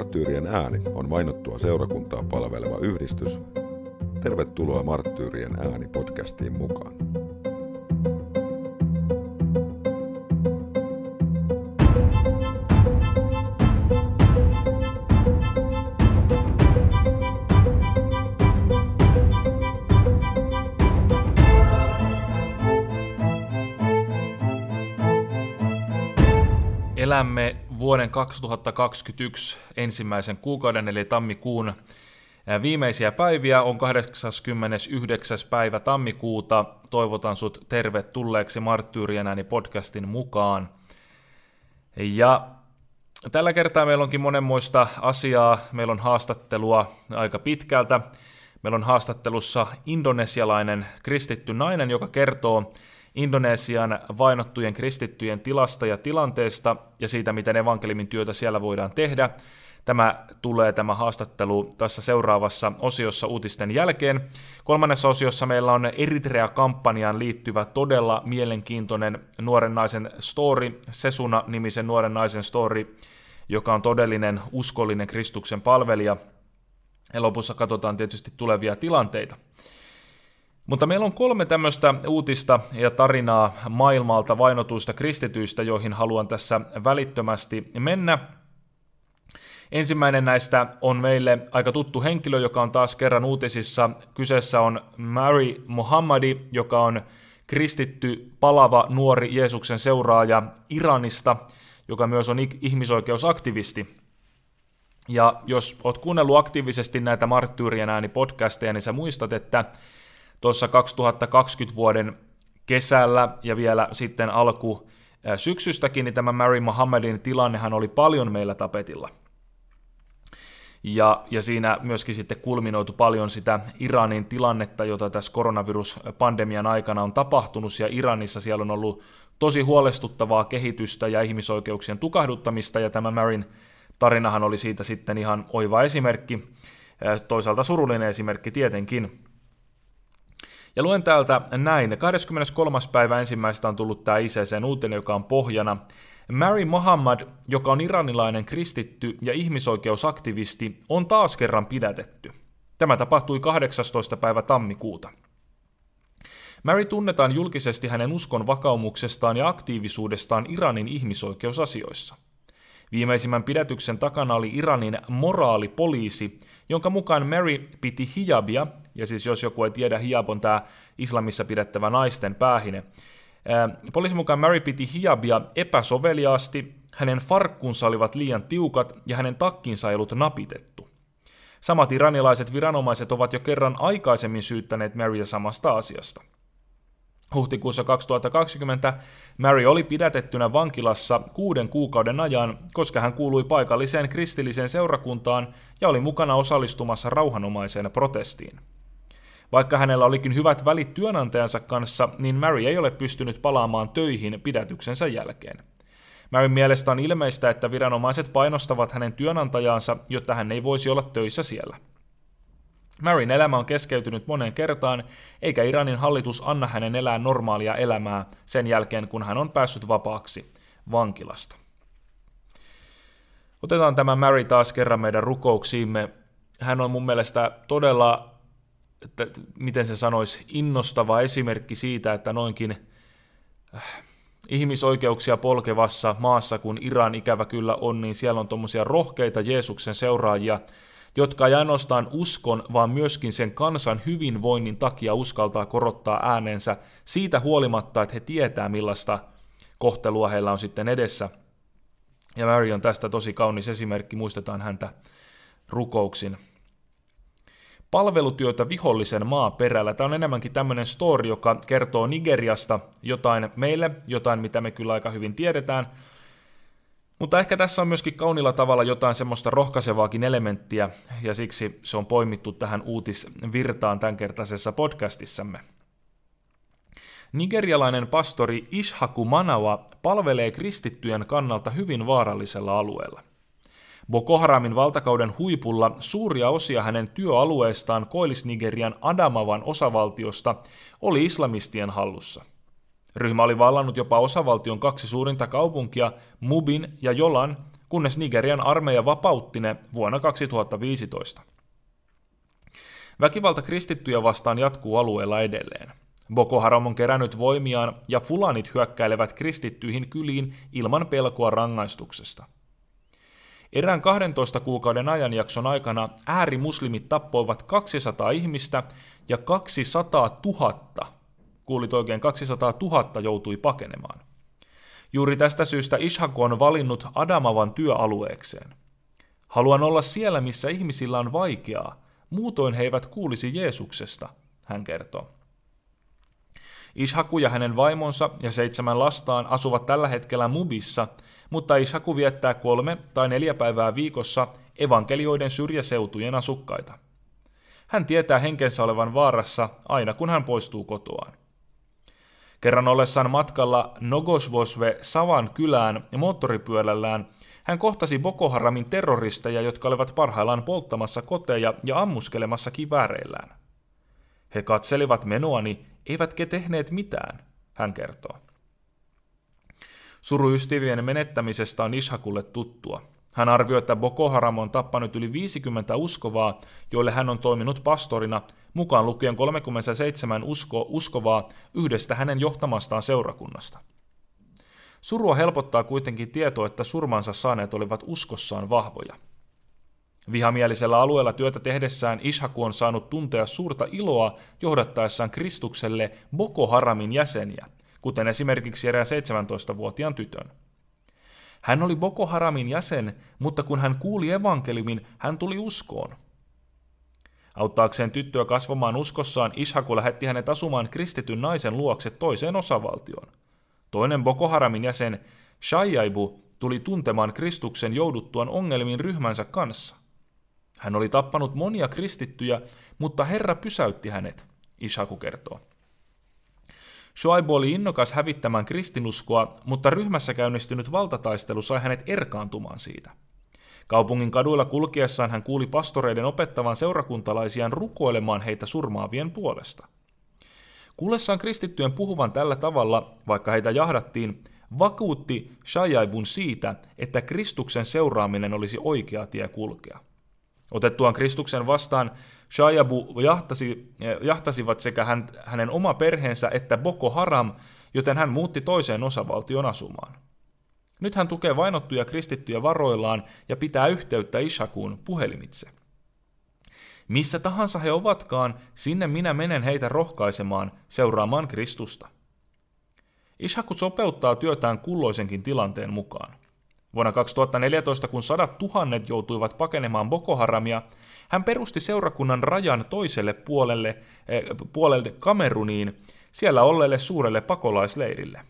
Marttyyrien ääni on vainottua seurakuntaa palveleva yhdistys. Tervetuloa Marttyyrien ääni podcastiin mukaan. Elämme vuoden 2021 ensimmäisen kuukauden eli tammikuun viimeisiä päiviä on 89. päivä tammikuuta. Toivotan sut tervetulleeksi Marttyyrienäni podcastin mukaan. Ja tällä kertaa meillä onkin monenmoista asiaa. Meillä on haastattelua aika pitkältä. Meillä on haastattelussa indonesialainen kristitty nainen, joka kertoo, Indonesian vainottujen kristittyjen tilasta ja tilanteesta ja siitä, miten evankelimin työtä siellä voidaan tehdä. Tämä tulee tämä haastattelu tässä seuraavassa osiossa uutisten jälkeen. Kolmannessa osiossa meillä on Eritrea-kampanjaan liittyvä todella mielenkiintoinen nuoren naisen story, Sesuna-nimisen nuoren naisen story, joka on todellinen uskollinen Kristuksen palvelija. Ja lopussa katsotaan tietysti tulevia tilanteita. Mutta meillä on kolme tämmöistä uutista ja tarinaa maailmalta vainotuista kristityistä, joihin haluan tässä välittömästi mennä. Ensimmäinen näistä on meille aika tuttu henkilö, joka on taas kerran uutisissa. Kyseessä on Mary Muhammadi, joka on kristitty palava nuori Jeesuksen seuraaja Iranista, joka myös on ihmisoikeusaktivisti. Ja jos oot kuunnellut aktiivisesti näitä Marttyyrien ääni podcasteja, niin sä muistat, että tuossa 2020 vuoden kesällä ja vielä sitten alku syksystäkin, niin tämä Mary Mohammedin tilannehan oli paljon meillä tapetilla. Ja, ja siinä myöskin sitten kulminoitu paljon sitä Iranin tilannetta, jota tässä koronaviruspandemian aikana on tapahtunut, ja Iranissa siellä on ollut tosi huolestuttavaa kehitystä ja ihmisoikeuksien tukahduttamista, ja tämä Marin tarinahan oli siitä sitten ihan oiva esimerkki, toisaalta surullinen esimerkki tietenkin. Ja luen täältä näin. 23. päivä ensimmäistä on tullut tämä ICC uutinen, joka on pohjana. Mary Muhammad, joka on iranilainen kristitty ja ihmisoikeusaktivisti, on taas kerran pidätetty. Tämä tapahtui 18. päivä tammikuuta. Mary tunnetaan julkisesti hänen uskon vakaumuksestaan ja aktiivisuudestaan Iranin ihmisoikeusasioissa – Viimeisimmän pidätyksen takana oli Iranin moraalipoliisi, jonka mukaan Mary piti hijabia, ja siis jos joku ei tiedä, hijab on tämä islamissa pidettävä naisten päähine. Poliisin mukaan Mary piti hijabia epäsoveliaasti, hänen farkkunsa olivat liian tiukat ja hänen takkinsa ei ollut napitettu. Samat iranilaiset viranomaiset ovat jo kerran aikaisemmin syyttäneet Maryä samasta asiasta. Huhtikuussa 2020 Mary oli pidätettynä vankilassa kuuden kuukauden ajan, koska hän kuului paikalliseen kristilliseen seurakuntaan ja oli mukana osallistumassa rauhanomaiseen protestiin. Vaikka hänellä olikin hyvät välit työnantajansa kanssa, niin Mary ei ole pystynyt palaamaan töihin pidätyksensä jälkeen. Maryn mielestä on ilmeistä, että viranomaiset painostavat hänen työnantajaansa, jotta hän ei voisi olla töissä siellä – Marin elämä on keskeytynyt moneen kertaan, eikä Iranin hallitus anna hänen elää normaalia elämää sen jälkeen, kun hän on päässyt vapaaksi vankilasta. Otetaan tämä Mary taas kerran meidän rukouksiimme. Hän on mun mielestä todella, että miten se sanoisi, innostava esimerkki siitä, että noinkin äh, ihmisoikeuksia polkevassa maassa, kun Iran ikävä kyllä on, niin siellä on tuommoisia rohkeita Jeesuksen seuraajia, jotka ei ainoastaan uskon, vaan myöskin sen kansan hyvinvoinnin takia uskaltaa korottaa äänensä siitä huolimatta, että he tietää millaista kohtelua heillä on sitten edessä. Ja Mary on tästä tosi kaunis esimerkki, muistetaan häntä rukouksin. Palvelutyötä vihollisen maaperällä. Tämä on enemmänkin tämmöinen story, joka kertoo Nigeriasta jotain meille, jotain mitä me kyllä aika hyvin tiedetään – mutta ehkä tässä on myöskin kaunilla tavalla jotain semmoista rohkaisevaakin elementtiä, ja siksi se on poimittu tähän uutisvirtaan tämänkertaisessa podcastissamme. Nigerialainen pastori Ishaku Manawa palvelee kristittyjen kannalta hyvin vaarallisella alueella. Boko Haramin valtakauden huipulla suuria osia hänen työalueestaan Koillis-Nigerian Adamavan osavaltiosta oli islamistien hallussa – Ryhmä oli vallannut jopa osavaltion kaksi suurinta kaupunkia, Mubin ja Jolan, kunnes Nigerian armeija vapautti ne vuonna 2015. Väkivalta kristittyjä vastaan jatkuu alueella edelleen. Boko Haram on kerännyt voimiaan ja fulanit hyökkäilevät kristittyihin kyliin ilman pelkoa rangaistuksesta. Erään 12 kuukauden ajanjakson aikana äärimuslimit tappoivat 200 ihmistä ja 200 000 kuulit oikein 200 000 joutui pakenemaan. Juuri tästä syystä Ishak on valinnut Adamavan työalueekseen. Haluan olla siellä, missä ihmisillä on vaikeaa, muutoin he eivät kuulisi Jeesuksesta, hän kertoo. Ishaku ja hänen vaimonsa ja seitsemän lastaan asuvat tällä hetkellä Mubissa, mutta Ishaku viettää kolme tai neljä päivää viikossa evankelioiden syrjäseutujen asukkaita. Hän tietää henkensä olevan vaarassa aina kun hän poistuu kotoaan. Kerran ollessaan matkalla Nogosvosve Savan kylään ja moottoripyörällään hän kohtasi Boko Haramin terroristeja, jotka olivat parhaillaan polttamassa koteja ja ammuskelemassa kivääreillään. He katselivat menoani, eivätkä tehneet mitään, hän kertoo. Suru ystävien menettämisestä on Ishakulle tuttua. Hän arvioi, että Boko Haram on tappanut yli 50 uskovaa, joille hän on toiminut pastorina, mukaan lukien 37 usko, uskovaa yhdestä hänen johtamastaan seurakunnasta. Surua helpottaa kuitenkin tieto, että surmansa saaneet olivat uskossaan vahvoja. Vihamielisellä alueella työtä tehdessään Ishaku on saanut tuntea suurta iloa johdattaessaan Kristukselle Boko Haramin jäseniä, kuten esimerkiksi erään 17-vuotiaan tytön. Hän oli Boko Haramin jäsen, mutta kun hän kuuli evankeliumin, hän tuli uskoon. Auttaakseen tyttöä kasvamaan uskossaan, Ishaku lähetti hänet asumaan kristityn naisen luokse toiseen osavaltioon. Toinen Boko Haramin jäsen, Shaiaibu, tuli tuntemaan Kristuksen jouduttuaan ongelmiin ryhmänsä kanssa. Hän oli tappanut monia kristittyjä, mutta Herra pysäytti hänet, Ishaku kertoo. Shoaib oli innokas hävittämään kristinuskoa, mutta ryhmässä käynnistynyt valtataistelu sai hänet erkaantumaan siitä. Kaupungin kaduilla kulkiessaan hän kuuli pastoreiden opettavan seurakuntalaisiaan rukoilemaan heitä surmaavien puolesta. Kuullessaan kristittyjen puhuvan tällä tavalla, vaikka heitä jahdattiin, vakuutti Shajaibun siitä, että Kristuksen seuraaminen olisi oikea tie kulkea. Otettuaan Kristuksen vastaan, Shaiabu jahtasi, eh, jahtasivat sekä hän, hänen oma perheensä että Boko Haram, joten hän muutti toiseen osavaltion asumaan. Nyt hän tukee vainottuja kristittyjä varoillaan ja pitää yhteyttä Ishakuun puhelimitse. Missä tahansa he ovatkaan, sinne minä menen heitä rohkaisemaan seuraamaan Kristusta. Ishaku sopeuttaa työtään kulloisenkin tilanteen mukaan. Vuonna 2014, kun sadat tuhannet joutuivat pakenemaan Boko Haramia, hän perusti seurakunnan rajan toiselle puolelle, eh, puolelle Kameruniin, siellä olleelle suurelle pakolaisleirille.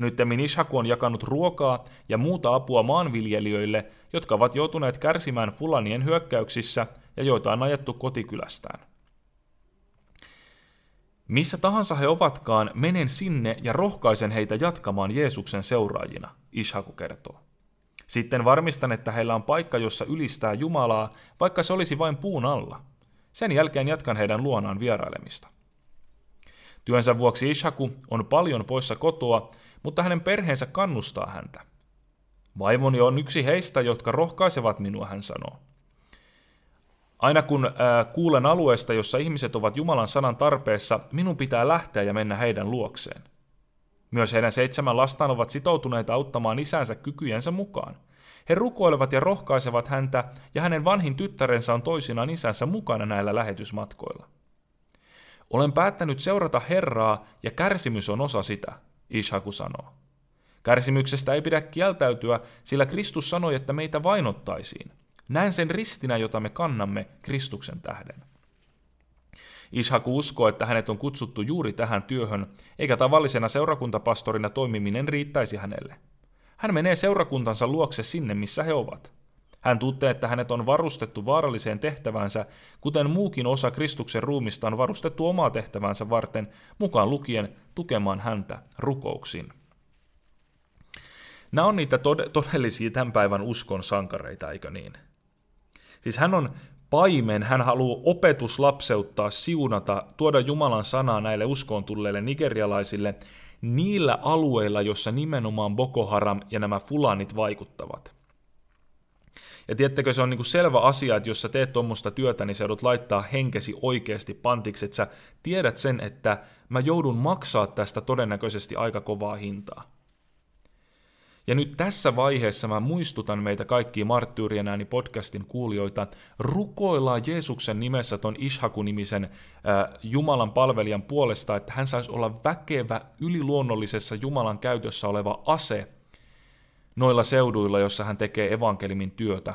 Nyt Ishaku on jakanut ruokaa ja muuta apua maanviljelijöille, jotka ovat joutuneet kärsimään fulanien hyökkäyksissä ja joita on ajettu kotikylästään. Missä tahansa he ovatkaan, menen sinne ja rohkaisen heitä jatkamaan Jeesuksen seuraajina, Ishaku kertoo. Sitten varmistan, että heillä on paikka, jossa ylistää Jumalaa, vaikka se olisi vain puun alla. Sen jälkeen jatkan heidän luonaan vierailemista. Työnsä vuoksi Ishaku on paljon poissa kotoa, mutta hänen perheensä kannustaa häntä. Vaimoni on yksi heistä, jotka rohkaisevat minua, hän sanoo. Aina kun äh, kuulen alueesta, jossa ihmiset ovat Jumalan sanan tarpeessa, minun pitää lähteä ja mennä heidän luokseen – myös heidän seitsemän lastaan ovat sitoutuneet auttamaan isänsä kykyjensä mukaan. He rukoilevat ja rohkaisevat häntä, ja hänen vanhin tyttärensä on toisinaan isänsä mukana näillä lähetysmatkoilla. Olen päättänyt seurata Herraa, ja kärsimys on osa sitä, Ishaku sanoo. Kärsimyksestä ei pidä kieltäytyä, sillä Kristus sanoi, että meitä vainottaisiin. Näen sen ristinä, jota me kannamme Kristuksen tähden. Ishaku uskoo, että hänet on kutsuttu juuri tähän työhön, eikä tavallisena seurakuntapastorina toimiminen riittäisi hänelle. Hän menee seurakuntansa luokse sinne, missä he ovat. Hän tuntee, että hänet on varustettu vaaralliseen tehtävänsä, kuten muukin osa Kristuksen ruumista on varustettu omaa tehtävänsä varten, mukaan lukien tukemaan häntä rukouksin. Nämä on niitä todellisia tämän päivän uskon sankareita, eikö niin? Siis hän on paimen, hän haluaa opetuslapseuttaa, siunata, tuoda Jumalan sanaa näille uskoon tulleille nigerialaisille niillä alueilla, jossa nimenomaan Boko Haram ja nämä fulanit vaikuttavat. Ja tiettäkö, se on niin kuin selvä asia, että jos sä teet tuommoista työtä, niin sä joudut laittaa henkesi oikeasti pantiksi, että sä tiedät sen, että mä joudun maksaa tästä todennäköisesti aika kovaa hintaa. Ja nyt tässä vaiheessa mä muistutan meitä kaikkia Marttyyrien ääni podcastin kuulijoita, rukoillaan Jeesuksen nimessä ton Ishaku-nimisen äh, Jumalan palvelijan puolesta, että hän saisi olla väkevä yliluonnollisessa Jumalan käytössä oleva ase noilla seuduilla, jossa hän tekee evankelimin työtä.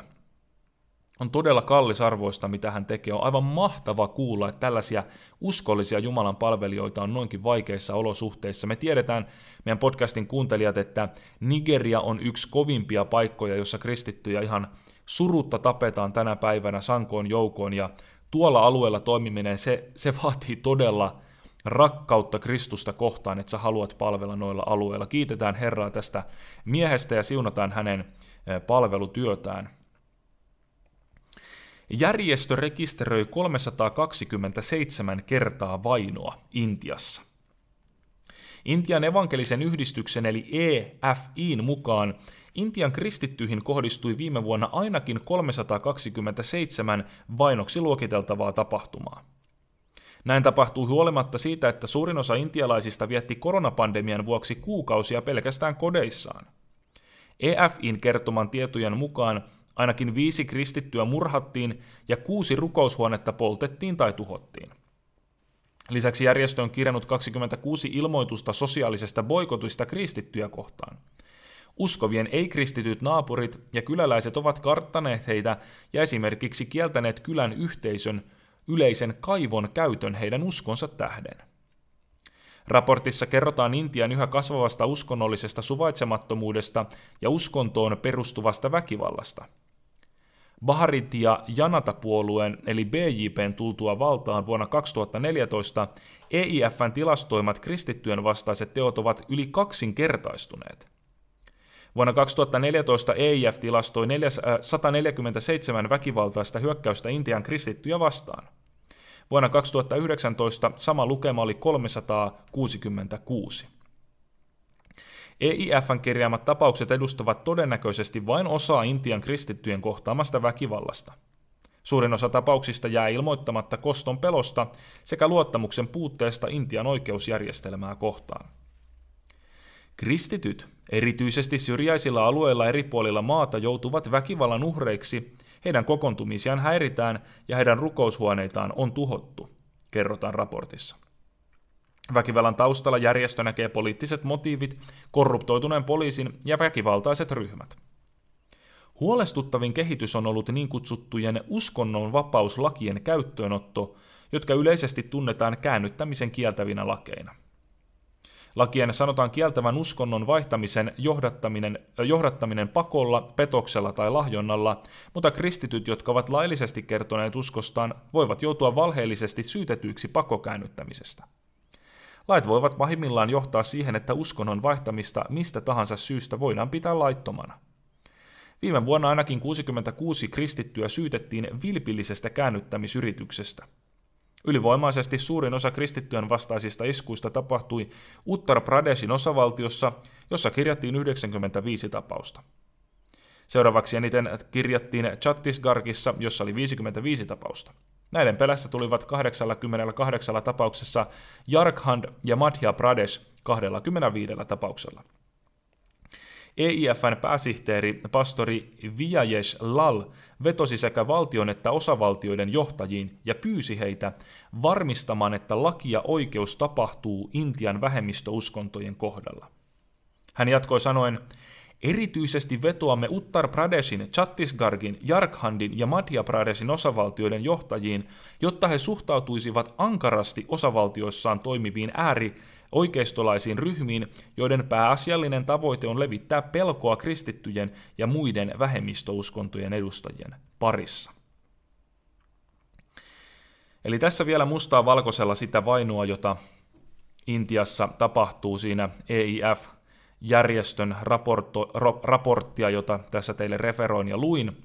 On todella kallisarvoista, mitä hän tekee. On aivan mahtava kuulla, että tällaisia uskollisia Jumalan palvelijoita on noinkin vaikeissa olosuhteissa. Me tiedetään, meidän podcastin kuuntelijat, että Nigeria on yksi kovimpia paikkoja, jossa kristittyjä ihan surutta tapetaan tänä päivänä sankoon joukoon. Ja tuolla alueella toimiminen, se, se vaatii todella rakkautta Kristusta kohtaan, että sä haluat palvella noilla alueilla. Kiitetään Herraa tästä miehestä ja siunataan hänen eh, palvelutyötään. Järjestö rekisteröi 327 kertaa vainoa Intiassa. Intian evankelisen yhdistyksen eli EFIin mukaan Intian kristittyihin kohdistui viime vuonna ainakin 327 vainoksi luokiteltavaa tapahtumaa. Näin tapahtui huolimatta siitä, että suurin osa intialaisista vietti koronapandemian vuoksi kuukausia pelkästään kodeissaan. EFIn kertoman tietojen mukaan Ainakin viisi kristittyä murhattiin ja kuusi rukoushuonetta poltettiin tai tuhottiin. Lisäksi järjestö on kirjannut 26 ilmoitusta sosiaalisesta boikotista kristittyjä kohtaan. Uskovien ei-kristityt naapurit ja kyläläiset ovat karttaneet heitä ja esimerkiksi kieltäneet kylän yhteisön yleisen kaivon käytön heidän uskonsa tähden. Raportissa kerrotaan Intian yhä kasvavasta uskonnollisesta suvaitsemattomuudesta ja uskontoon perustuvasta väkivallasta – Baharit ja Janata-puolueen eli BJPn tultua valtaan vuonna 2014 EIFn tilastoimat kristittyjen vastaiset teot ovat yli kaksinkertaistuneet. Vuonna 2014 EIF tilastoi 147 äh, väkivaltaista hyökkäystä Intian kristittyjä vastaan. Vuonna 2019 sama lukema oli 366. EIFn kirjaamat tapaukset edustavat todennäköisesti vain osaa Intian kristittyjen kohtaamasta väkivallasta. Suurin osa tapauksista jää ilmoittamatta koston pelosta sekä luottamuksen puutteesta Intian oikeusjärjestelmää kohtaan. Kristityt, erityisesti syrjäisillä alueilla eri puolilla maata, joutuvat väkivallan uhreiksi, heidän kokoontumisiaan häiritään ja heidän rukoushuoneitaan on tuhottu, kerrotaan raportissa. Väkivallan taustalla järjestö näkee poliittiset motiivit, korruptoituneen poliisin ja väkivaltaiset ryhmät. Huolestuttavin kehitys on ollut niin kutsuttujen uskonnonvapauslakien käyttöönotto, jotka yleisesti tunnetaan käännyttämisen kieltävinä lakeina. Lakien sanotaan kieltävän uskonnon vaihtamisen johdattaminen, johdattaminen pakolla, petoksella tai lahjonnalla, mutta kristityt, jotka ovat laillisesti kertoneet uskostaan, voivat joutua valheellisesti syytetyiksi pakokäännyttämisestä. Lait voivat pahimmillaan johtaa siihen, että uskonnon vaihtamista mistä tahansa syystä voidaan pitää laittomana. Viime vuonna ainakin 66 kristittyä syytettiin vilpillisestä käännyttämisyrityksestä. Ylivoimaisesti suurin osa kristittyjen vastaisista iskuista tapahtui Uttar Pradesin osavaltiossa, jossa kirjattiin 95 tapausta. Seuraavaksi eniten kirjattiin Chattisgarkissa, jossa oli 55 tapausta. Näiden pelässä tulivat 88 tapauksessa Jarkhand ja Madhya Pradesh 25 tapauksella. EIFn pääsihteeri pastori Vijayes Lal vetosi sekä valtion että osavaltioiden johtajiin ja pyysi heitä varmistamaan, että laki ja oikeus tapahtuu Intian vähemmistöuskontojen kohdalla. Hän jatkoi sanoen, Erityisesti vetoamme Uttar Pradeshin, Chattisgargin, Jarkhandin ja Madhya Pradeshin osavaltioiden johtajiin, jotta he suhtautuisivat ankarasti osavaltioissaan toimiviin ääri- oikeistolaisiin ryhmiin, joiden pääasiallinen tavoite on levittää pelkoa kristittyjen ja muiden vähemmistöuskontojen edustajien parissa. Eli tässä vielä mustaa valkoisella sitä vainoa, jota Intiassa tapahtuu siinä EIF järjestön raportto, raporttia, jota tässä teille referoin ja luin.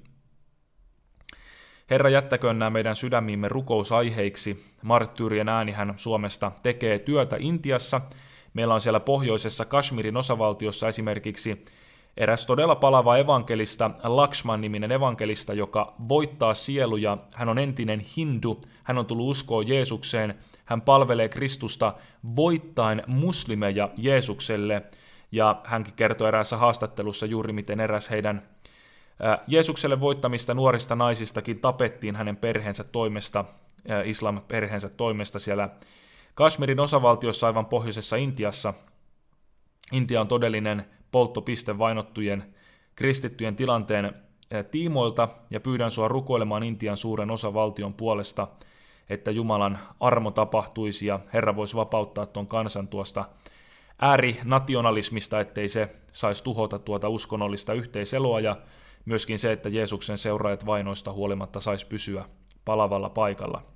Herra jättäköön nämä meidän sydämiimme rukousaiheiksi. Marttyyrien äänihän Suomesta tekee työtä Intiassa. Meillä on siellä pohjoisessa Kashmirin osavaltiossa esimerkiksi eräs todella palava evankelista, Lakshman-niminen evankelista, joka voittaa sieluja. Hän on entinen hindu, hän on tullut uskoon Jeesukseen, hän palvelee Kristusta voittain muslimeja Jeesukselle – ja hänkin kertoi eräässä haastattelussa juuri miten eräs heidän Jeesukselle voittamista nuorista naisistakin tapettiin hänen perheensä toimesta, islam-perheensä toimesta siellä Kashmirin osavaltiossa aivan pohjoisessa Intiassa. Intia on todellinen polttopiste vainottujen kristittyjen tilanteen tiimoilta ja pyydän sua rukoilemaan Intian suuren osavaltion puolesta, että Jumalan armo tapahtuisi ja Herra voisi vapauttaa tuon kansan tuosta äärinationalismista, ettei se saisi tuhota tuota uskonnollista yhteiseloa ja myöskin se, että Jeesuksen seuraajat vainoista huolimatta saisi pysyä palavalla paikalla.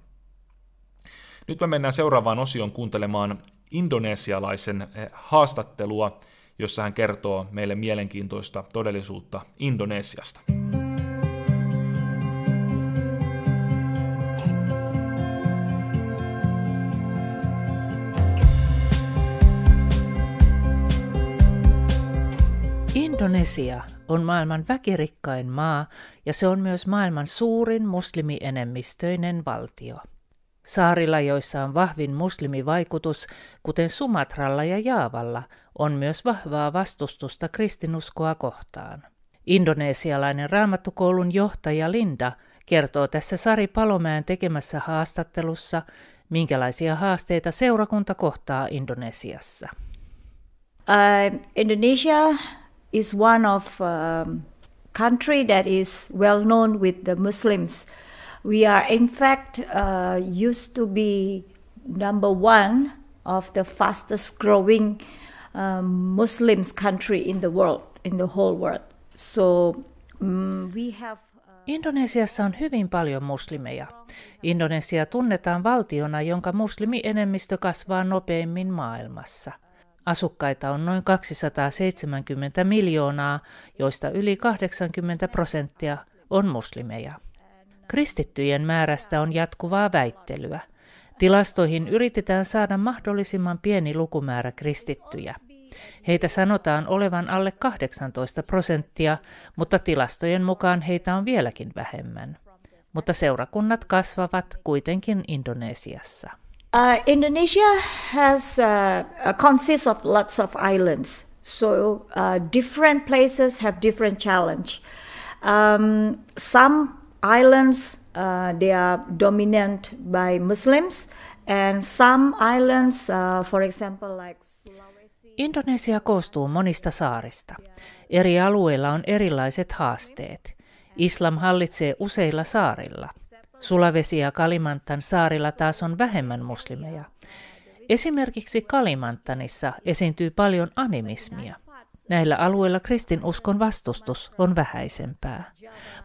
Nyt me mennään seuraavaan osioon kuuntelemaan indonesialaisen eh, haastattelua, jossa hän kertoo meille mielenkiintoista todellisuutta Indonesiasta. Mm. Indonesia on maailman väkirikkain maa ja se on myös maailman suurin muslimienemmistöinen valtio. Saarilla, joissa on vahvin muslimivaikutus, kuten Sumatralla ja Jaavalla, on myös vahvaa vastustusta kristinuskoa kohtaan. Indonesialainen raamattukoulun johtaja Linda kertoo tässä Sari Palomäen tekemässä haastattelussa, minkälaisia haasteita seurakunta kohtaa Indonesiassa. Uh, Indonesia is one of um, country that is well known with the Muslims. We are in fact uh, used to be number one of the fastest growing um, Muslims country in the world, in the whole world. So um, we have uh, Indonesiassa on hyvin paljon muslimeja. Indonesia tunnetaan valtiona, jonka muslimienemmistö kasvaa nopeimmin maailmassa – Asukkaita on noin 270 miljoonaa, joista yli 80 prosenttia on muslimeja. Kristittyjen määrästä on jatkuvaa väittelyä. Tilastoihin yritetään saada mahdollisimman pieni lukumäärä kristittyjä. Heitä sanotaan olevan alle 18 prosenttia, mutta tilastojen mukaan heitä on vieläkin vähemmän. Mutta seurakunnat kasvavat kuitenkin Indonesiassa. Uh, Indonesia has uh, uh, consists of lots of islands, so uh, different places have different challenge. Um, some islands uh, they are dominant by Muslims, and some islands, uh, for example, like Indonesia koostuu monista saarista. Eri alueilla on erilaiset haasteet. Islam hallitsee useilla saarilla – Sulavesi- ja Kalimantan saarilla taas on vähemmän muslimeja. Esimerkiksi Kalimantanissa esiintyy paljon animismia. Näillä alueilla kristinuskon vastustus on vähäisempää.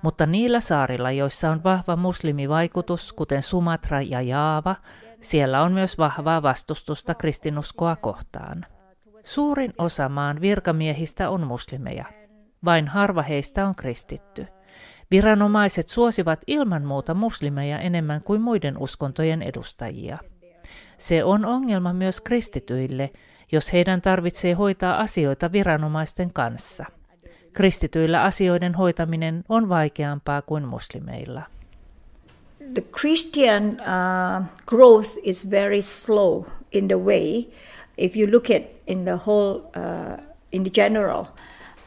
Mutta niillä saarilla, joissa on vahva muslimivaikutus, kuten Sumatra ja Jaava, siellä on myös vahvaa vastustusta kristinuskoa kohtaan. Suurin osa maan virkamiehistä on muslimeja. Vain harva heistä on kristitty. Viranomaiset suosivat ilman muuta muslimeja enemmän kuin muiden uskontojen edustajia. Se on ongelma myös kristityille, jos heidän tarvitsee hoitaa asioita viranomaisten kanssa. Kristityillä asioiden hoitaminen on vaikeampaa kuin muslimeilla. The Christian uh, growth is very slow in the way if you look at in the whole uh, in the general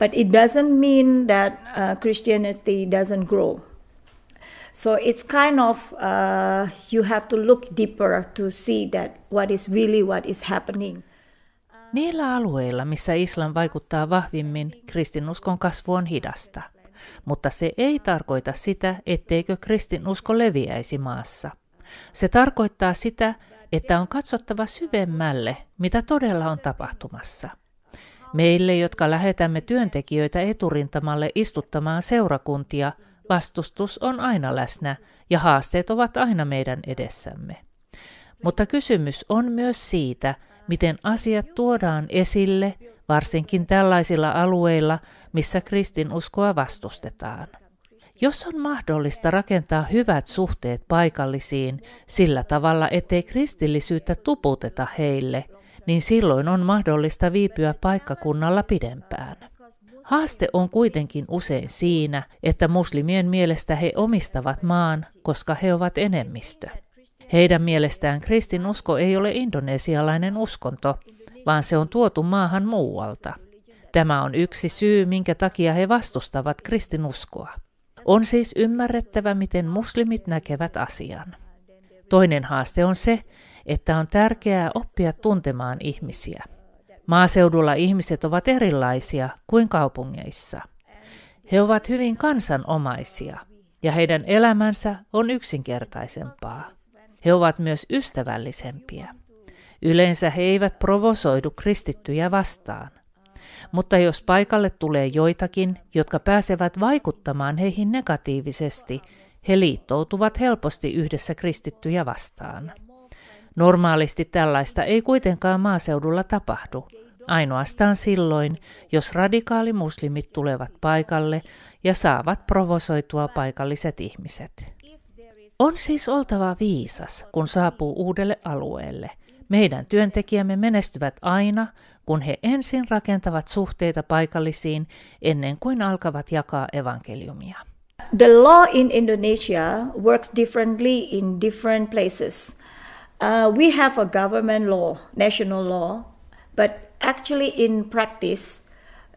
But it doesn't mean that uh, Christianity doesn't grow. So it's kind of uh, you have to look deeper to see that what is really what is happening. Niillä alueilla, missä islam vaikuttaa vahvimmin, kristinuskon kasvu on hidasta. Mutta se ei tarkoita sitä, etteikö kristinusko leviäisi maassa. Se tarkoittaa sitä, että on katsottava syvemmälle, mitä todella on tapahtumassa. Meille, jotka lähetämme työntekijöitä eturintamalle istuttamaan seurakuntia, vastustus on aina läsnä ja haasteet ovat aina meidän edessämme. Mutta kysymys on myös siitä, miten asiat tuodaan esille, varsinkin tällaisilla alueilla, missä kristinuskoa vastustetaan. Jos on mahdollista rakentaa hyvät suhteet paikallisiin sillä tavalla, ettei kristillisyyttä tuputeta heille – niin silloin on mahdollista viipyä paikkakunnalla pidempään. Haaste on kuitenkin usein siinä, että muslimien mielestä he omistavat maan, koska he ovat enemmistö. Heidän mielestään kristinusko ei ole indonesialainen uskonto, vaan se on tuotu maahan muualta. Tämä on yksi syy, minkä takia he vastustavat kristinuskoa. On siis ymmärrettävä, miten muslimit näkevät asian. Toinen haaste on se, että on tärkeää oppia tuntemaan ihmisiä. Maaseudulla ihmiset ovat erilaisia kuin kaupungeissa. He ovat hyvin kansanomaisia ja heidän elämänsä on yksinkertaisempaa. He ovat myös ystävällisempiä. Yleensä he eivät provosoidu kristittyjä vastaan. Mutta jos paikalle tulee joitakin, jotka pääsevät vaikuttamaan heihin negatiivisesti, he liittoutuvat helposti yhdessä kristittyjä vastaan. Normaalisti tällaista ei kuitenkaan maaseudulla tapahdu, ainoastaan silloin, jos radikaalimuslimit tulevat paikalle ja saavat provosoitua paikalliset ihmiset. On siis oltava viisas, kun saapuu uudelle alueelle. Meidän työntekijämme menestyvät aina, kun he ensin rakentavat suhteita paikallisiin ennen kuin alkavat jakaa evankeliumia. The law in Indonesia works differently in different places uh, we have a government law, national law, but actually in practice,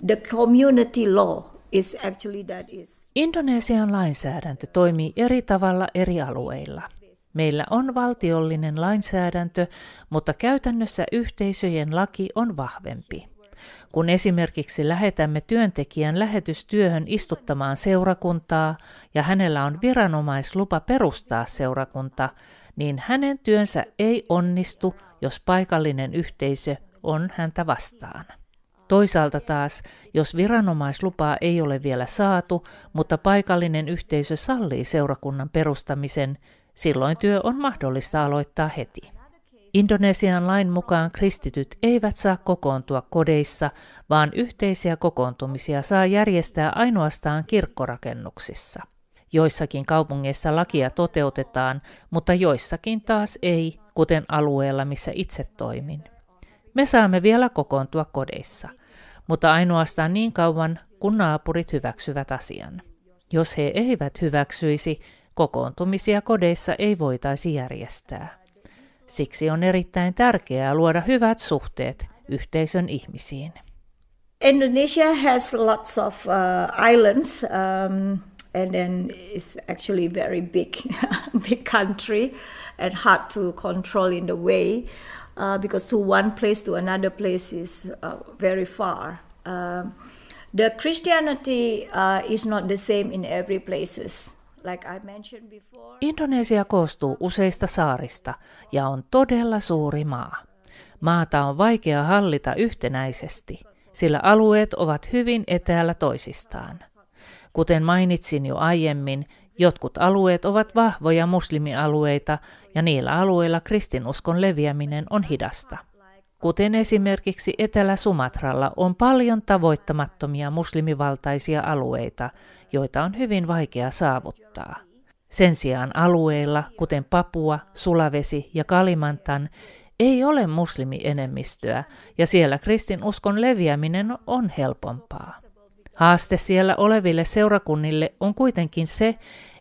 the community law is actually that is. Indonesian lainsäädäntö toimii eri tavalla eri alueilla. Meillä on valtiollinen lainsäädäntö, mutta käytännössä yhteisöjen laki on vahvempi. Kun esimerkiksi lähetämme työntekijän lähetystyöhön istuttamaan seurakuntaa ja hänellä on viranomaislupa perustaa seurakunta, niin hänen työnsä ei onnistu, jos paikallinen yhteisö on häntä vastaan. Toisaalta taas, jos viranomaislupaa ei ole vielä saatu, mutta paikallinen yhteisö sallii seurakunnan perustamisen, silloin työ on mahdollista aloittaa heti. Indonesian lain mukaan kristityt eivät saa kokoontua kodeissa, vaan yhteisiä kokoontumisia saa järjestää ainoastaan kirkkorakennuksissa. Joissakin kaupungeissa lakia toteutetaan, mutta joissakin taas ei, kuten alueella, missä itse toimin. Me saamme vielä kokoontua kodeissa, mutta ainoastaan niin kauan, kun naapurit hyväksyvät asian. Jos he eivät hyväksyisi, kokoontumisia kodeissa ei voitaisi järjestää. Siksi on erittäin tärkeää luoda hyvät suhteet yhteisön ihmisiin. Indonesia has lots of uh, islands. Um and then it's actually very big, big country, and hard to control in the way, uh, because to one place to another place is uh, very far. Uh, the Christianity uh, is not the same in every places. Like I mentioned before. Indonesia koostuu useista saarista ja on todella suuri maa. Maata on vaikea hallita yhtenäisesti, sillä alueet ovat hyvin etäällä toisistaan. Kuten mainitsin jo aiemmin, jotkut alueet ovat vahvoja muslimialueita ja niillä alueilla kristinuskon leviäminen on hidasta. Kuten esimerkiksi Etelä-Sumatralla on paljon tavoittamattomia muslimivaltaisia alueita, joita on hyvin vaikea saavuttaa. Sen sijaan alueilla, kuten Papua, Sulavesi ja Kalimantan, ei ole muslimienemmistöä ja siellä kristinuskon leviäminen on helpompaa. Haaste siellä oleville seurakunnille on kuitenkin se,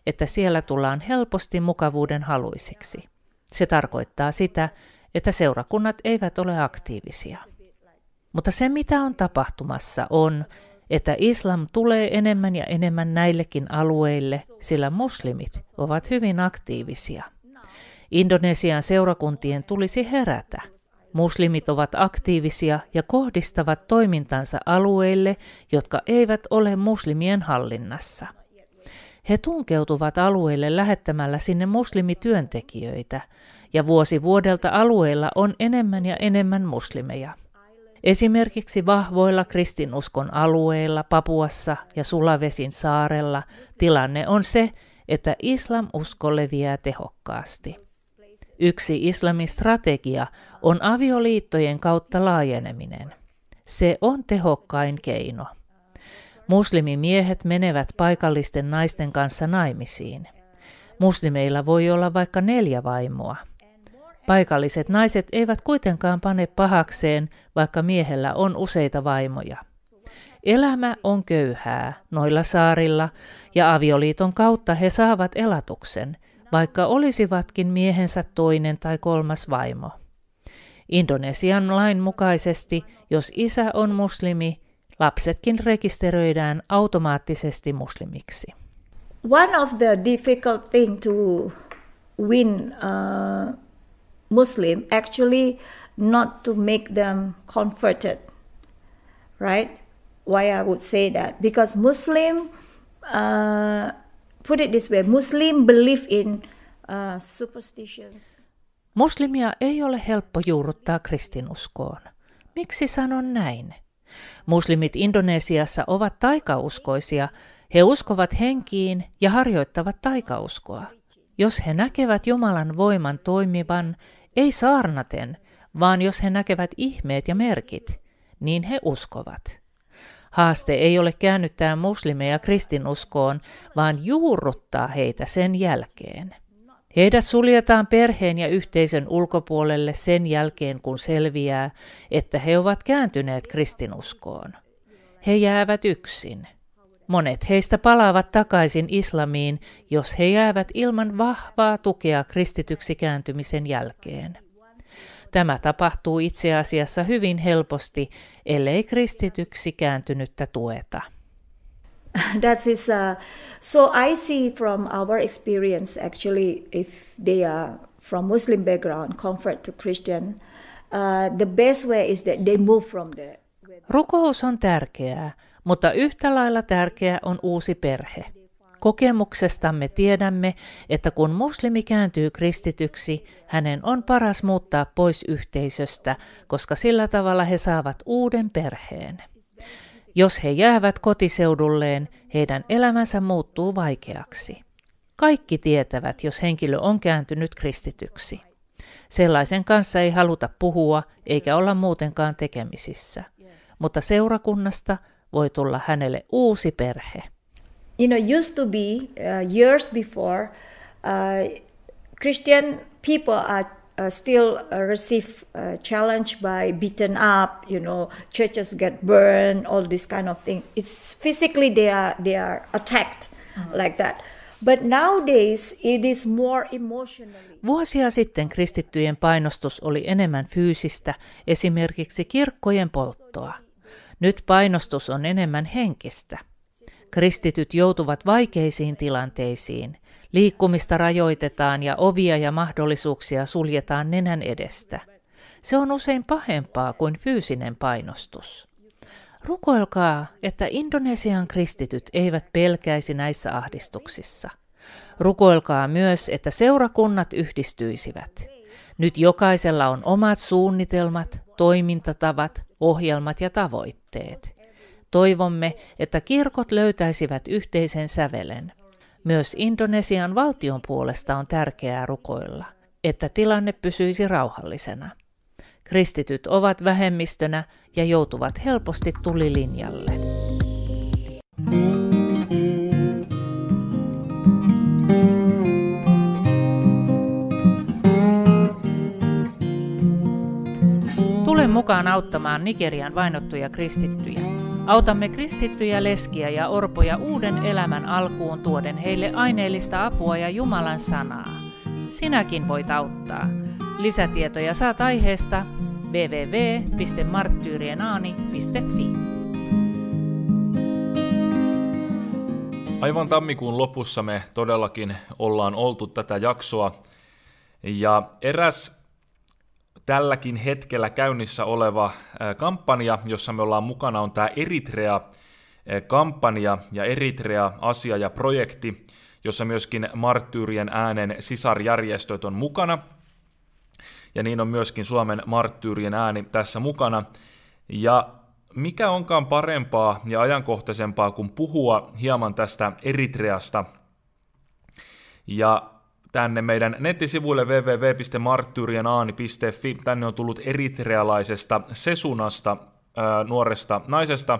että siellä tullaan helposti mukavuuden haluisiksi. Se tarkoittaa sitä, että seurakunnat eivät ole aktiivisia. Mutta se, mitä on tapahtumassa, on, että islam tulee enemmän ja enemmän näillekin alueille, sillä muslimit ovat hyvin aktiivisia. Indonesian seurakuntien tulisi herätä – Muslimit ovat aktiivisia ja kohdistavat toimintansa alueille, jotka eivät ole muslimien hallinnassa. He tunkeutuvat alueille lähettämällä sinne muslimityöntekijöitä, ja vuosi vuodelta alueella on enemmän ja enemmän muslimeja. Esimerkiksi vahvoilla kristinuskon alueilla, Papuassa ja Sulavesin saarella tilanne on se, että islam usko leviää tehokkaasti. Yksi islamin strategia on avioliittojen kautta laajeneminen. Se on tehokkain keino. Muslimimiehet menevät paikallisten naisten kanssa naimisiin. Muslimeilla voi olla vaikka neljä vaimoa. Paikalliset naiset eivät kuitenkaan pane pahakseen, vaikka miehellä on useita vaimoja. Elämä on köyhää noilla saarilla ja avioliiton kautta he saavat elatuksen – vaikka olisivatkin miehensä toinen tai kolmas vaimo. Indonesian lain mukaisesti, jos isä on muslimi, lapsetkin rekisteröidään automaattisesti muslimiksi. One of the difficult thing to win a Muslim actually not to make them converted, right? Why I would say that because Muslim uh, put it this way, Muslim believe in uh, superstitions. Muslimia ei ole helppo juurruttaa kristinuskoon. Miksi sanon näin? Muslimit Indonesiassa ovat taikauskoisia. He uskovat henkiin ja harjoittavat taikauskoa. Jos he näkevät Jumalan voiman toimivan, ei saarnaten, vaan jos he näkevät ihmeet ja merkit, niin he uskovat. Haaste ei ole käännyttää muslimeja kristinuskoon, vaan juurruttaa heitä sen jälkeen. Heidät suljetaan perheen ja yhteisön ulkopuolelle sen jälkeen, kun selviää, että he ovat kääntyneet kristinuskoon. He jäävät yksin. Monet heistä palaavat takaisin islamiin, jos he jäävät ilman vahvaa tukea kristityksi kääntymisen jälkeen. Tämä tapahtuu itse asiassa hyvin helposti, ellei kristityksi kääntynyttä tueta. That is uh, so I see from our experience actually if they are from Muslim background convert to Christian uh, the best way is that they move from the Rukous on tärkeää, mutta yhtä lailla tärkeä on uusi perhe. Kokemuksestamme tiedämme, että kun muslimi kääntyy kristityksi, hänen on paras muuttaa pois yhteisöstä, koska sillä tavalla he saavat uuden perheen. Jos he jäävät kotiseudulleen, heidän elämänsä muuttuu vaikeaksi. Kaikki tietävät, jos henkilö on kääntynyt kristityksi. Sellaisen kanssa ei haluta puhua eikä olla muutenkaan tekemisissä, mutta seurakunnasta voi tulla hänelle uusi perhe. you know, used to be uh, years before, uh, Christian people are uh, still uh, receive uh, challenge by beaten up you know churches get burned all this kind of thing it's physically they are they are attacked mm-hmm. like that But nowadays it is more emotionally. Vuosia sitten kristittyjen painostus oli enemmän fyysistä, esimerkiksi kirkkojen polttoa. Nyt painostus on enemmän henkistä. Kristityt joutuvat vaikeisiin tilanteisiin. Liikkumista rajoitetaan ja ovia ja mahdollisuuksia suljetaan nenän edestä. Se on usein pahempaa kuin fyysinen painostus. Rukoilkaa, että Indonesian kristityt eivät pelkäisi näissä ahdistuksissa. Rukoilkaa myös, että seurakunnat yhdistyisivät. Nyt jokaisella on omat suunnitelmat, toimintatavat, ohjelmat ja tavoitteet. Toivomme, että kirkot löytäisivät yhteisen sävelen. Myös Indonesian valtion puolesta on tärkeää rukoilla, että tilanne pysyisi rauhallisena. Kristityt ovat vähemmistönä ja joutuvat helposti tulilinjalle. Tule mukaan auttamaan Nigerian vainottuja kristittyjä. Autamme kristittyjä leskiä ja orpoja uuden elämän alkuun tuoden heille aineellista apua ja Jumalan sanaa. Sinäkin voit auttaa. Lisätietoja saat aiheesta www.marttyyrienaani.fi. Aivan tammikuun lopussa me todellakin ollaan oltu tätä jaksoa. Ja eräs tälläkin hetkellä käynnissä oleva kampanja, jossa me ollaan mukana, on tämä Eritrea-kampanja ja Eritrea-asia ja projekti, jossa myöskin Marttyyrien äänen sisarjärjestöt on mukana. Ja niin on myöskin Suomen Marttyyrien ääni tässä mukana. Ja mikä onkaan parempaa ja ajankohtaisempaa kuin puhua hieman tästä Eritreasta. Ja tänne meidän nettisivuille www.marttyrianaani.fi. Tänne on tullut eritrealaisesta Sesunasta, nuoresta naisesta.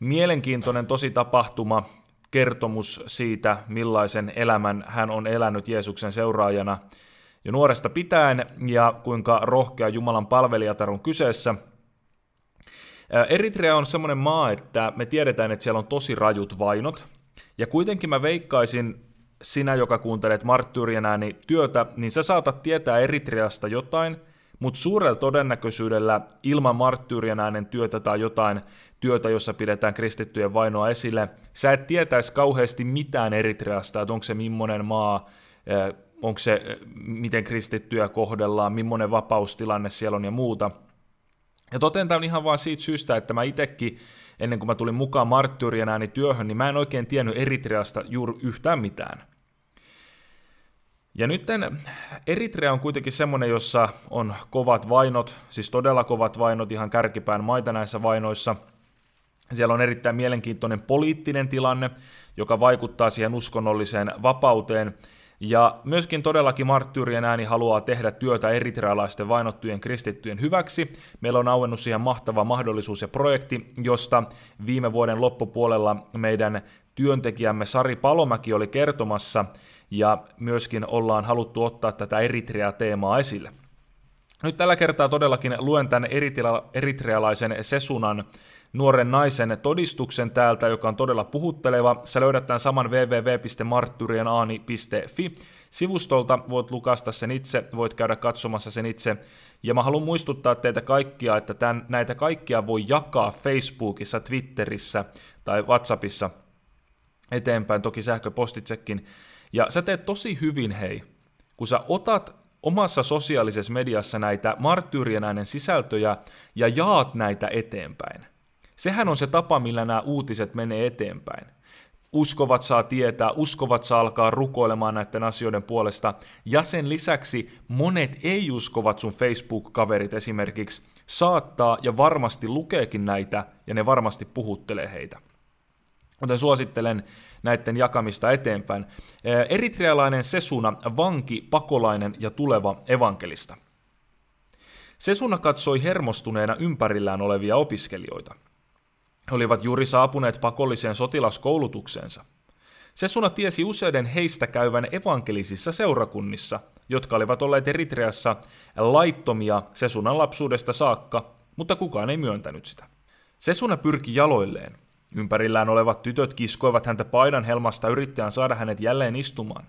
Mielenkiintoinen tosi tapahtuma, kertomus siitä, millaisen elämän hän on elänyt Jeesuksen seuraajana jo nuoresta pitäen ja kuinka rohkea Jumalan palvelijatar on kyseessä. Eritrea on semmoinen maa, että me tiedetään, että siellä on tosi rajut vainot, ja kuitenkin mä veikkaisin, sinä, joka kuuntelet marttyyrien ääni työtä, niin sä saatat tietää Eritreasta jotain, mutta suurella todennäköisyydellä ilman marttyyrien äänen työtä tai jotain työtä, jossa pidetään kristittyjen vainoa esille, sä et tietäisi kauheasti mitään Eritreasta, että onko se millainen maa, eh, onko se eh, miten kristittyjä kohdellaan, millainen vapaustilanne siellä on ja muuta. Ja toteen tämän ihan vaan siitä syystä, että mä itsekin ennen kuin mä tulin mukaan marttyyrienääni työhön, niin mä en oikein tiennyt Eritreasta juuri yhtään mitään. Ja nyt Eritrea on kuitenkin semmoinen, jossa on kovat vainot, siis todella kovat vainot, ihan kärkipään maita näissä vainoissa. Siellä on erittäin mielenkiintoinen poliittinen tilanne, joka vaikuttaa siihen uskonnolliseen vapauteen, ja myöskin todellakin marttyyrien ääni haluaa tehdä työtä eritrealaisten vainottujen kristittyjen hyväksi. Meillä on auennut siihen mahtava mahdollisuus ja projekti, josta viime vuoden loppupuolella meidän työntekijämme Sari Palomäki oli kertomassa, ja myöskin ollaan haluttu ottaa tätä Eritrea-teemaa esille. Nyt tällä kertaa todellakin luen tämän eritrealaisen Sesunan nuoren naisen todistuksen täältä, joka on todella puhutteleva. Sä löydät tämän saman www.marttyrianaani.fi sivustolta, voit lukasta sen itse, voit käydä katsomassa sen itse. Ja mä haluan muistuttaa teitä kaikkia, että tämän, näitä kaikkia voi jakaa Facebookissa, Twitterissä tai WhatsAppissa eteenpäin, toki sähköpostitsekin. Ja sä teet tosi hyvin, hei, kun sä otat omassa sosiaalisessa mediassa näitä marttyyrien sisältöjä ja jaat näitä eteenpäin. Sehän on se tapa, millä nämä uutiset menee eteenpäin. Uskovat saa tietää, uskovat saa alkaa rukoilemaan näiden asioiden puolesta. Ja sen lisäksi monet ei-uskovat sun Facebook-kaverit esimerkiksi saattaa ja varmasti lukeekin näitä ja ne varmasti puhuttelee heitä. Joten suosittelen näiden jakamista eteenpäin. Eritrealainen Sesuna, vanki, pakolainen ja tuleva evankelista. Sesuna katsoi hermostuneena ympärillään olevia opiskelijoita – olivat juuri saapuneet pakolliseen sotilaskoulutukseensa. Sesuna tiesi useiden heistä käyvän evankelisissa seurakunnissa, jotka olivat olleet Eritreassa laittomia Sesunan lapsuudesta saakka, mutta kukaan ei myöntänyt sitä. Sesuna pyrki jaloilleen. Ympärillään olevat tytöt kiskoivat häntä paidan helmasta yrittäen saada hänet jälleen istumaan.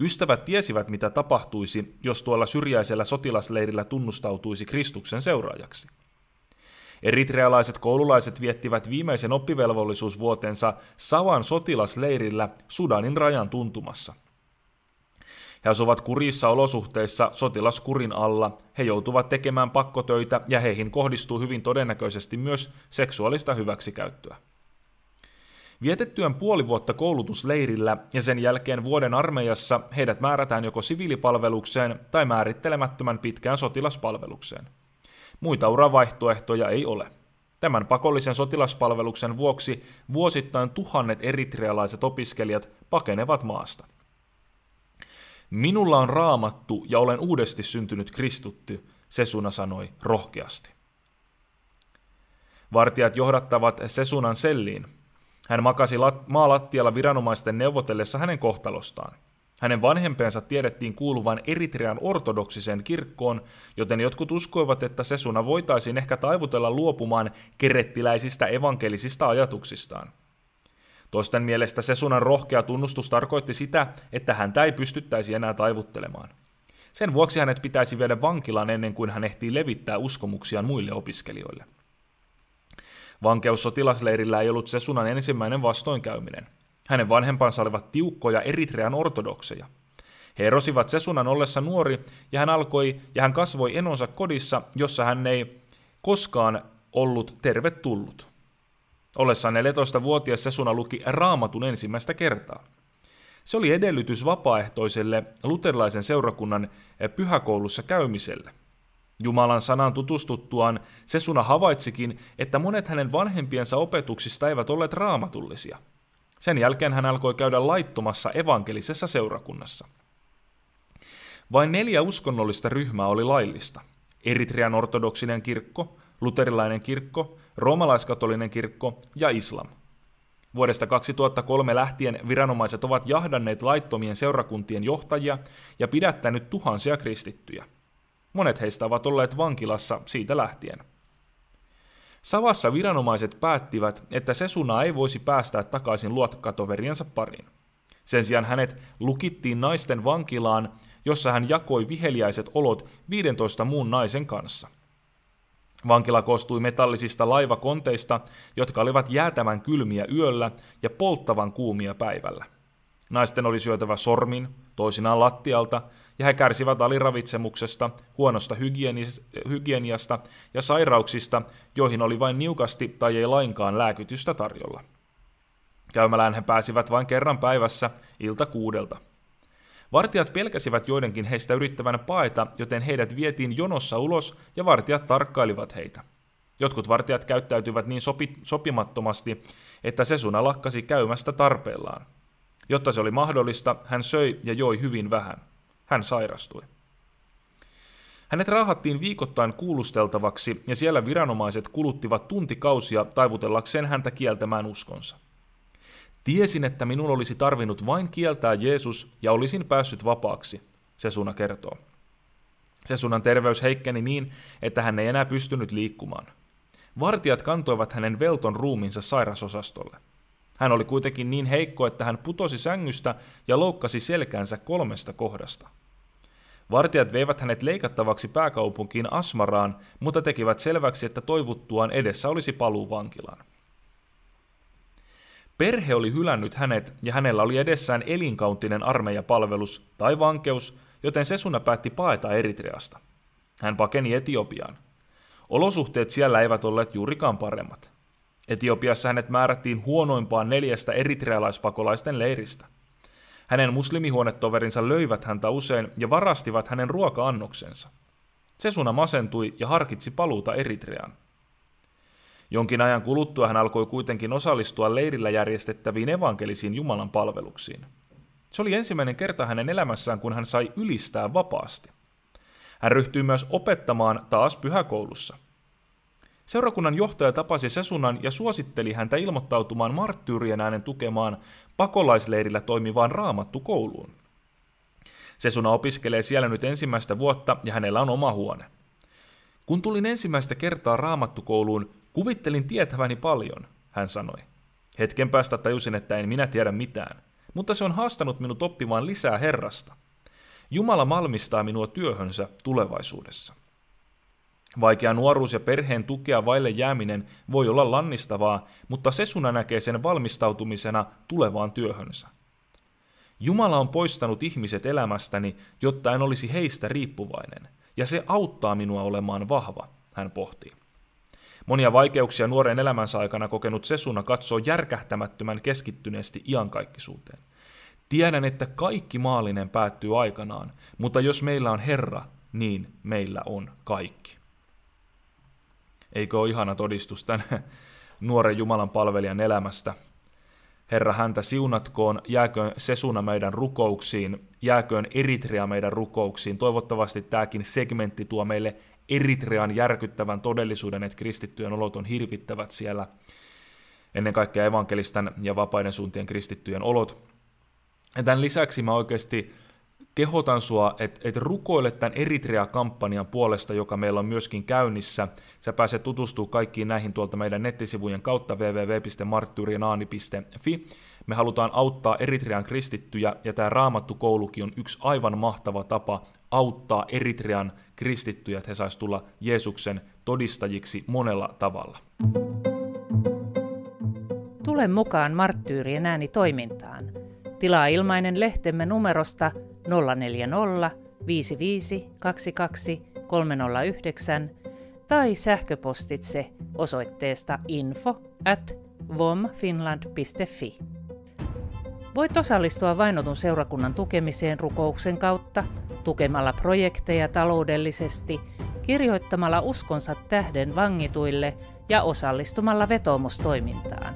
Ystävät tiesivät, mitä tapahtuisi, jos tuolla syrjäisellä sotilasleirillä tunnustautuisi Kristuksen seuraajaksi. Eritrealaiset koululaiset viettivät viimeisen oppivelvollisuusvuotensa Savan sotilasleirillä Sudanin rajan tuntumassa. He asuvat kurissa olosuhteissa sotilaskurin alla, he joutuvat tekemään pakkotöitä ja heihin kohdistuu hyvin todennäköisesti myös seksuaalista hyväksikäyttöä. Vietettyään puoli vuotta koulutusleirillä ja sen jälkeen vuoden armeijassa heidät määrätään joko siviilipalvelukseen tai määrittelemättömän pitkään sotilaspalvelukseen. Muita uravaihtoehtoja ei ole. Tämän pakollisen sotilaspalveluksen vuoksi vuosittain tuhannet eritrealaiset opiskelijat pakenevat maasta. Minulla on raamattu ja olen uudesti syntynyt kristutty, Sesuna sanoi rohkeasti. Vartijat johdattavat Sesunan selliin. Hän makasi maalattialla viranomaisten neuvotellessa hänen kohtalostaan. Hänen vanhempensa tiedettiin kuuluvan Eritrean ortodoksiseen kirkkoon, joten jotkut uskoivat, että Sesuna voitaisiin ehkä taivutella luopumaan kerettiläisistä evankelisista ajatuksistaan. Toisten mielestä Sesunan rohkea tunnustus tarkoitti sitä, että häntä ei pystyttäisi enää taivuttelemaan. Sen vuoksi hänet pitäisi viedä vankilaan ennen kuin hän ehtii levittää uskomuksiaan muille opiskelijoille. Vankeus sotilasleirillä ei ollut Sesunan ensimmäinen vastoinkäyminen. Hänen vanhempansa olivat tiukkoja Eritrean ortodokseja. He erosivat Sesunan ollessa nuori ja hän alkoi ja hän kasvoi enonsa kodissa, jossa hän ei koskaan ollut tervetullut. Ollessaan 14-vuotias Sesuna luki raamatun ensimmäistä kertaa. Se oli edellytys vapaaehtoiselle luterilaisen seurakunnan pyhäkoulussa käymiselle. Jumalan sanan tutustuttuaan Sesuna havaitsikin, että monet hänen vanhempiensa opetuksista eivät olleet raamatullisia – sen jälkeen hän alkoi käydä laittomassa evankelisessa seurakunnassa. Vain neljä uskonnollista ryhmää oli laillista. Eritrean ortodoksinen kirkko, luterilainen kirkko, roomalaiskatolinen kirkko ja islam. Vuodesta 2003 lähtien viranomaiset ovat jahdanneet laittomien seurakuntien johtajia ja pidättänyt tuhansia kristittyjä. Monet heistä ovat olleet vankilassa siitä lähtien. Savassa viranomaiset päättivät, että Sesuna ei voisi päästää takaisin luokkatoveriensa pariin. Sen sijaan hänet lukittiin naisten vankilaan, jossa hän jakoi viheliäiset olot 15 muun naisen kanssa. Vankila koostui metallisista laivakonteista, jotka olivat jäätävän kylmiä yöllä ja polttavan kuumia päivällä. Naisten oli syötävä sormin, toisinaan lattialta, ja he kärsivät aliravitsemuksesta, huonosta hygieniasta ja sairauksista, joihin oli vain niukasti tai ei lainkaan lääkitystä tarjolla. Käymälään he pääsivät vain kerran päivässä ilta kuudelta. Vartijat pelkäsivät joidenkin heistä yrittävän paeta, joten heidät vietiin jonossa ulos ja vartijat tarkkailivat heitä. Jotkut vartijat käyttäytyivät niin sopi- sopimattomasti, että Sesuna lakkasi käymästä tarpeellaan. Jotta se oli mahdollista, hän söi ja joi hyvin vähän – hän sairastui. Hänet raahattiin viikoittain kuulusteltavaksi ja siellä viranomaiset kuluttivat tuntikausia taivutellakseen häntä kieltämään uskonsa. Tiesin, että minun olisi tarvinnut vain kieltää Jeesus ja olisin päässyt vapaaksi, se suna kertoo. Sesunan terveys heikkeni niin, että hän ei enää pystynyt liikkumaan. Vartijat kantoivat hänen velton ruuminsa sairasosastolle. Hän oli kuitenkin niin heikko, että hän putosi sängystä ja loukkasi selkänsä kolmesta kohdasta. Vartijat veivät hänet leikattavaksi pääkaupunkiin Asmaraan, mutta tekivät selväksi, että toivuttuaan edessä olisi paluu vankilaan. Perhe oli hylännyt hänet ja hänellä oli edessään elinkauntinen armeijapalvelus tai vankeus, joten Sesuna päätti paeta Eritreasta. Hän pakeni Etiopiaan. Olosuhteet siellä eivät olleet juurikaan paremmat. Etiopiassa hänet määrättiin huonoimpaan neljästä eritrealaispakolaisten leiristä. Hänen muslimihuonetoverinsa löivät häntä usein ja varastivat hänen ruoka-annoksensa. Sesuna masentui ja harkitsi paluuta Eritreaan. Jonkin ajan kuluttua hän alkoi kuitenkin osallistua leirillä järjestettäviin evankelisiin Jumalan palveluksiin. Se oli ensimmäinen kerta hänen elämässään, kun hän sai ylistää vapaasti. Hän ryhtyi myös opettamaan taas pyhäkoulussa – Seurakunnan johtaja tapasi Sesunan ja suositteli häntä ilmoittautumaan marttyyrien äänen tukemaan pakolaisleirillä toimivaan raamattukouluun. Sesuna opiskelee siellä nyt ensimmäistä vuotta ja hänellä on oma huone. Kun tulin ensimmäistä kertaa raamattukouluun, kuvittelin tietäväni paljon, hän sanoi. Hetken päästä tajusin, että en minä tiedä mitään, mutta se on haastanut minut oppimaan lisää Herrasta. Jumala malmistaa minua työhönsä tulevaisuudessa. Vaikea nuoruus ja perheen tukea vaille jääminen voi olla lannistavaa, mutta Sesuna näkee sen valmistautumisena tulevaan työhönsä. Jumala on poistanut ihmiset elämästäni, jotta en olisi heistä riippuvainen, ja se auttaa minua olemaan vahva, hän pohtii. Monia vaikeuksia nuoren elämänsä aikana kokenut Sesuna katsoo järkähtämättömän keskittyneesti iankaikkisuuteen. Tiedän, että kaikki maallinen päättyy aikanaan, mutta jos meillä on Herra, niin meillä on kaikki. Eikö ole ihana todistus tämän nuoren Jumalan palvelijan elämästä? Herra häntä siunatkoon, jääköön Sesuna meidän rukouksiin, jääköön Eritrea meidän rukouksiin. Toivottavasti tämäkin segmentti tuo meille Eritrean järkyttävän todellisuuden, että kristittyjen olot on hirvittävät siellä. Ennen kaikkea evankelistan ja vapaiden suuntien kristittyjen olot. Ja tämän lisäksi mä oikeasti kehotan sua, että et rukoile tämän Eritrea-kampanjan puolesta, joka meillä on myöskin käynnissä. Sä pääset tutustumaan kaikkiin näihin tuolta meidän nettisivujen kautta www.marttyyrinaani.fi. Me halutaan auttaa Eritrean kristittyjä ja tämä Raamattu koulukin on yksi aivan mahtava tapa auttaa Eritrean kristittyjä, että he saisivat tulla Jeesuksen todistajiksi monella tavalla. Tule mukaan Marttyyrien ääni toimintaan. Tilaa ilmainen lehtemme numerosta – 040 55 22 309 tai sähköpostitse osoitteesta info at vomfinland.fi. Voit osallistua Vainotun seurakunnan tukemiseen rukouksen kautta, tukemalla projekteja taloudellisesti, kirjoittamalla uskonsa tähden vangituille ja osallistumalla vetoomustoimintaan.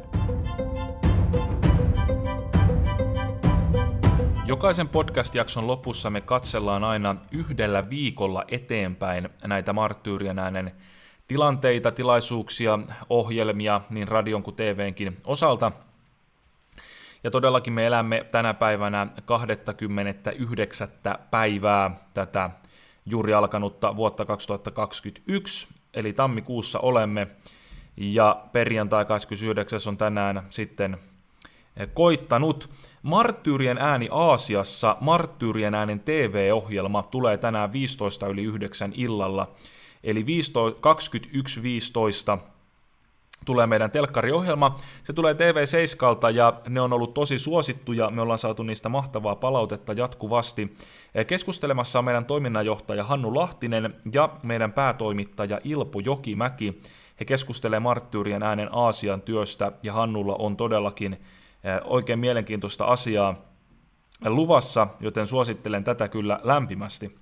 Jokaisen podcast-jakson lopussa me katsellaan aina yhdellä viikolla eteenpäin näitä marttyyrien äänen tilanteita, tilaisuuksia, ohjelmia niin radion kuin TVnkin osalta. Ja todellakin me elämme tänä päivänä 29. päivää tätä juuri alkanutta vuotta 2021, eli tammikuussa olemme, ja perjantai 29. on tänään sitten Eh, koittanut. Marttyyrien ääni Aasiassa, Marttyyrien äänen TV-ohjelma tulee tänään 15 yli 9 illalla. Eli 21.15 tulee meidän telkkariohjelma. Se tulee TV7 ja ne on ollut tosi suosittuja. Me ollaan saatu niistä mahtavaa palautetta jatkuvasti. Eh, keskustelemassa on meidän toiminnanjohtaja Hannu Lahtinen ja meidän päätoimittaja Ilpo Jokimäki. He keskustelevat Marttyyrien äänen Aasian työstä ja Hannulla on todellakin Eh, oikein mielenkiintoista asiaa luvassa, joten suosittelen tätä kyllä lämpimästi.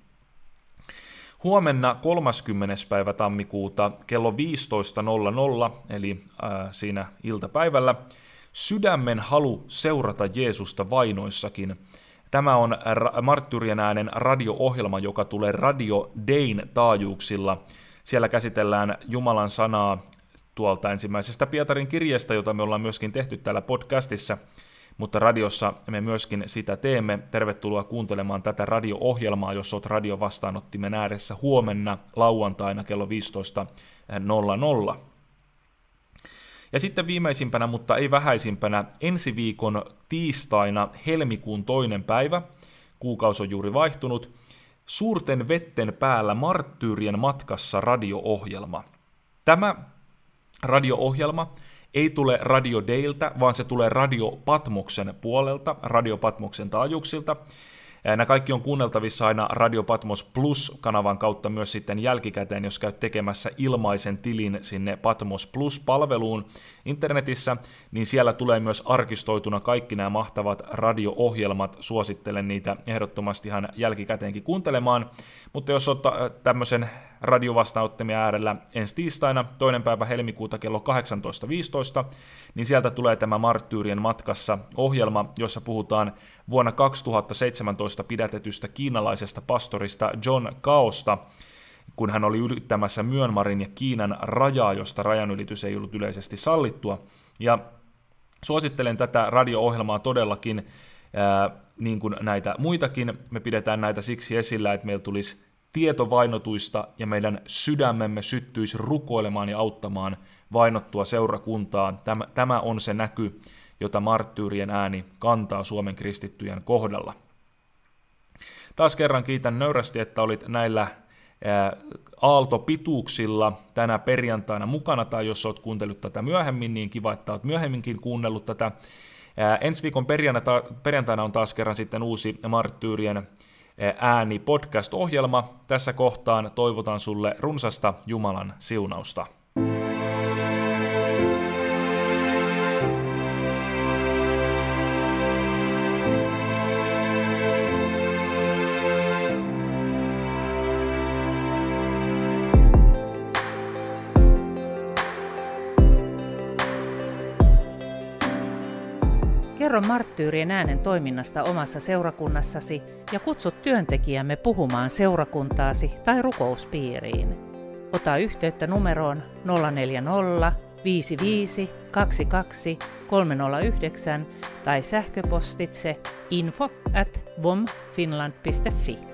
Huomenna 30. päivä tammikuuta kello 15.00, eli äh, siinä iltapäivällä, sydämen halu seurata Jeesusta vainoissakin. Tämä on ra- Marttyrien äänen radio-ohjelma, joka tulee Radio Dein taajuuksilla. Siellä käsitellään Jumalan sanaa tuolta ensimmäisestä Pietarin kirjasta, jota me ollaan myöskin tehty täällä podcastissa, mutta radiossa me myöskin sitä teemme. Tervetuloa kuuntelemaan tätä radio-ohjelmaa, jos olet radiovastaanottimen ääressä huomenna lauantaina kello 15.00. Ja sitten viimeisimpänä, mutta ei vähäisimpänä, ensi viikon tiistaina helmikuun toinen päivä, kuukausi on juuri vaihtunut, Suurten vetten päällä marttyyrien matkassa radio-ohjelma. Tämä radio-ohjelma ei tule Radio Dayltä, vaan se tulee Radio Patmoksen puolelta, Radio Patmoksen taajuuksilta. Nämä kaikki on kuunneltavissa aina Radio Patmos Plus-kanavan kautta myös sitten jälkikäteen, jos käyt tekemässä ilmaisen tilin sinne Patmos Plus-palveluun internetissä, niin siellä tulee myös arkistoituna kaikki nämä mahtavat radio-ohjelmat. Suosittelen niitä ehdottomasti ihan jälkikäteenkin kuuntelemaan, mutta jos olet tämmöisen radiovastaanottimia äärellä ensi tiistaina, toinen päivä helmikuuta kello 18.15, niin sieltä tulee tämä Marttyyrien matkassa ohjelma, jossa puhutaan vuonna 2017 pidätetystä kiinalaisesta pastorista John Kaosta, kun hän oli ylittämässä Myönmarin ja Kiinan rajaa, josta rajanylitys ei ollut yleisesti sallittua. Ja suosittelen tätä radio-ohjelmaa todellakin, ää, niin kuin näitä muitakin. Me pidetään näitä siksi esillä, että meillä tulisi tieto vainotuista ja meidän sydämemme syttyisi rukoilemaan ja auttamaan vainottua seurakuntaa. Tämä on se näky, jota marttyyrien ääni kantaa Suomen kristittyjen kohdalla. Taas kerran kiitän nöyrästi, että olit näillä aaltopituuksilla tänä perjantaina mukana, tai jos olet kuunnellut tätä myöhemmin, niin kiva, että olet myöhemminkin kuunnellut tätä. Ensi viikon perjantaina on taas kerran sitten uusi marttyyrien ääni podcast-ohjelma. Tässä kohtaan toivotan sulle runsasta Jumalan siunausta. thank you kerro marttyyrien äänen toiminnasta omassa seurakunnassasi ja kutsu työntekijämme puhumaan seurakuntaasi tai rukouspiiriin. Ota yhteyttä numeroon 040 55 22 309 tai sähköpostitse info at bomfinland.fi.